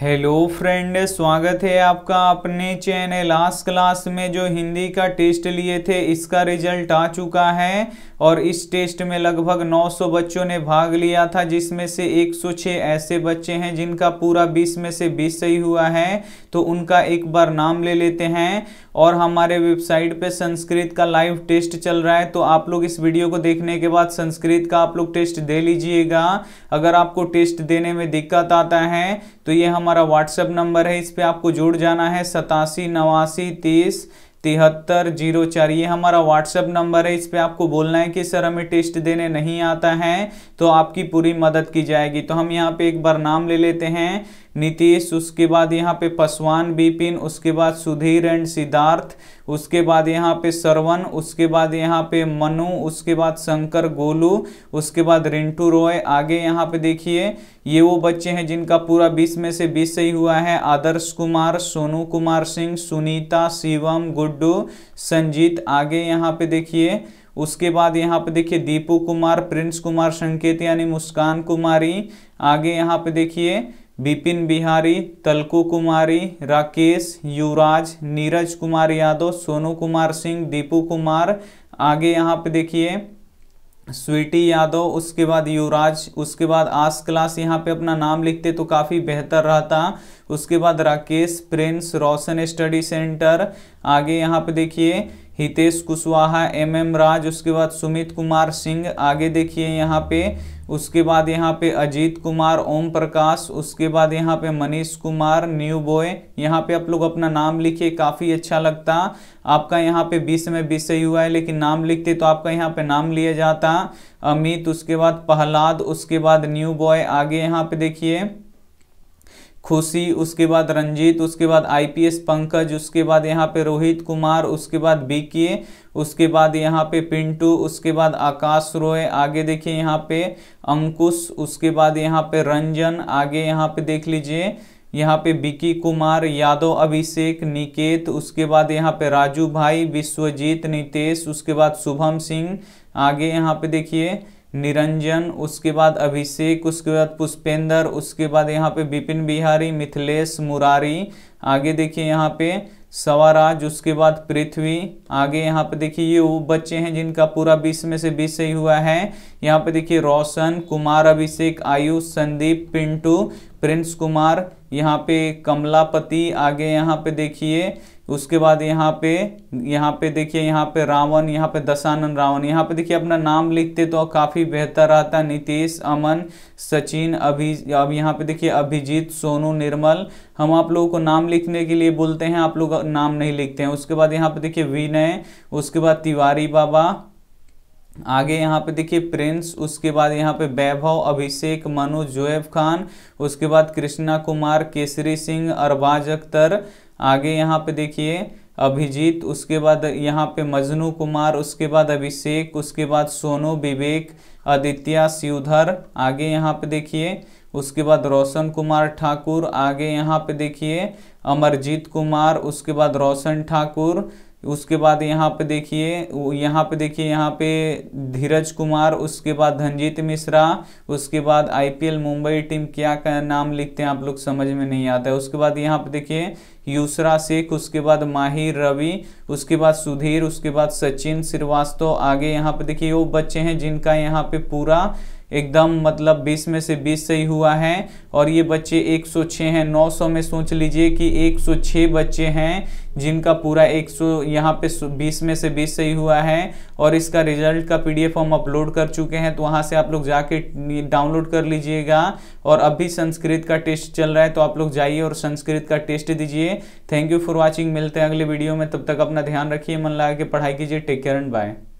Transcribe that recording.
hello friend स्वागत है आपका अपने चैनल लास्ट क्लास में जो हिंदी का टेस्ट लिए थे इसका रिजल्ट आ चुका है और इस टेस्ट में लगभग 900 बच्चों ने भाग लिया था जिसमें से 106 ऐसे बच्चे हैं जिनका पूरा 20 में से 20 सही हुआ है तो उनका एक बार नाम ले लेते हैं और हमारे वेबसाइट पे संस्कृत का लाइव टेस्ट चल रहा है तो आप लोग इस वीडियो को देखने के बाद संस्कृत का आप लोग टेस्ट दे लीजिएगा अगर आपको टेस्ट देने में दिक्कत आता है तो ये हम हमारा व्हाट्सएप नंबर है इस पर आपको जुड़ जाना है सतासी नवासी तीस तिहत्तर जीरो चार ये हमारा व्हाट्सएप नंबर है इस पर आपको बोलना है कि सर हमें टेस्ट देने नहीं आता है तो आपकी पूरी मदद की जाएगी तो हम यहाँ पे एक बार नाम ले लेते हैं नीतीश उसके बाद यहाँ पे पसवान बिपिन उसके बाद सुधीर एंड सिद्धार्थ उसके बाद यहाँ पे सरवन उसके बाद यहाँ पे मनु उसके बाद शंकर गोलू उसके बाद रिंटू रॉय आगे यहाँ पे देखिए ये वो बच्चे हैं जिनका पूरा बीस में से बीस सही हुआ है आदर्श कुमार सोनू कुमार सिंह सुनीता शिवम गुड्डू संजीत आगे यहाँ पे देखिए उसके बाद यहाँ पे देखिए दीपू कुमार प्रिंस कुमार संकेत यानी मुस्कान कुमारी आगे यहाँ पे देखिए बिपिन बिहारी तलकू कुमारी राकेश युवराज नीरज कुमार यादव सोनू कुमार सिंह दीपू कुमार आगे यहाँ पे देखिए स्वीटी यादव उसके बाद युवराज उसके बाद आस क्लास यहाँ पे अपना नाम लिखते तो काफ़ी बेहतर रहता उसके बाद राकेश प्रिंस रोशन स्टडी सेंटर आगे यहाँ पे देखिए हितेश कुशवाहा एम एम राज उसके बाद सुमित कुमार सिंह आगे देखिए यहाँ पे उसके बाद यहाँ पे अजीत कुमार ओम प्रकाश उसके बाद यहाँ पे मनीष कुमार न्यू बॉय यहाँ पे आप लोग अपना नाम लिखिए काफ़ी अच्छा लगता आपका यहाँ पे बीस में बीस सही हुआ है लेकिन नाम लिखते तो आपका यहाँ पे नाम लिया जाता अमित उसके बाद प्रहलाद उसके बाद न्यू बॉय आगे यहाँ पे देखिए खुशी उसके बाद रंजीत उसके बाद आईपीएस पंकज उसके बाद यहाँ पे रोहित कुमार उसके बाद बीके उसके बाद यहाँ पे पिंटू उसके बाद आकाश रॉय आगे देखिए यहाँ पे अंकुश उसके बाद यहाँ पे रंजन आगे यहाँ पे देख लीजिए यहाँ पे बिकी कुमार यादव अभिषेक निकेत उसके बाद यहाँ पे राजू भाई विश्वजीत नितेश उसके बाद शुभम सिंह आगे यहाँ पे देखिए निरंजन उसके बाद अभिषेक उसके बाद पुष्पेंद्र उसके बाद यहाँ पे विपिन बिहारी मिथिलेश मुरारी आगे देखिए यहाँ पे सवाराज उसके बाद पृथ्वी आगे यहाँ पे देखिए ये वो बच्चे हैं जिनका पूरा बीस में से बीस सही हुआ है यहाँ पे देखिए रोशन कुमार अभिषेक आयुष संदीप पिंटू प्रिंस कुमार यहाँ पे कमलापति आगे यहाँ पे देखिए उसके बाद यहाँ पे यहाँ पे देखिए यहाँ पे रावण यहाँ पे दशानंद रावण यहाँ पे देखिए अपना नाम लिखते तो काफ़ी बेहतर रहता नीतीश अमन सचिन अभि अब यहाँ पे देखिए अभिजीत सोनू निर्मल हम आप लोगों को नाम लिखने के लिए बोलते हैं आप लोग नाम नहीं लिखते हैं उसके बाद यहाँ पे देखिए विनय उसके बाद तिवारी बाबा आगे यहाँ पे देखिए प्रिंस उसके बाद यहाँ पे वैभव अभिषेक मनु जोएब खान उसके बाद कृष्णा कुमार केसरी सिंह अरबाज अख्तर आगे यहाँ पे देखिए अभिजीत उसके बाद यहाँ पे मजनू कुमार उसके बाद अभिषेक उसके बाद सोनू विवेक आदित्य शिवधर आगे यहाँ पे देखिए उसके बाद रोशन कुमार ठाकुर आगे यहाँ पे देखिए अमरजीत कुमार उसके बाद रोशन ठाकुर उसके बाद यहाँ पे देखिए यहाँ पे देखिए यहाँ पे धीरज कुमार उसके बाद धनजीत मिश्रा उसके बाद आईपीएल मुंबई टीम क्या का नाम लिखते हैं आप लोग समझ में नहीं आता है उसके बाद यहाँ पे देखिए यूसरा शेख उसके बाद माहिर रवि उसके बाद सुधीर उसके बाद सचिन श्रीवास्तव आगे यहाँ पे देखिए वो बच्चे हैं जिनका यहाँ पे पूरा एकदम मतलब 20 में से 20 सही हुआ है और ये बच्चे 106 हैं 900 में सोच लीजिए कि 106 बच्चे हैं जिनका पूरा 100 सौ यहाँ पे 20 में से 20 सही हुआ है और इसका रिजल्ट का पीडीएफ हम अपलोड कर चुके हैं तो वहाँ से आप लोग जाके डाउनलोड कर लीजिएगा और अभी संस्कृत का टेस्ट चल रहा है तो आप लोग जाइए और संस्कृत का टेस्ट दीजिए थैंक यू फॉर वॉचिंग मिलते हैं अगले वीडियो में तब तक अपना ध्यान रखिए मन लगा के पढ़ाई कीजिए टेक केयर एंड बाय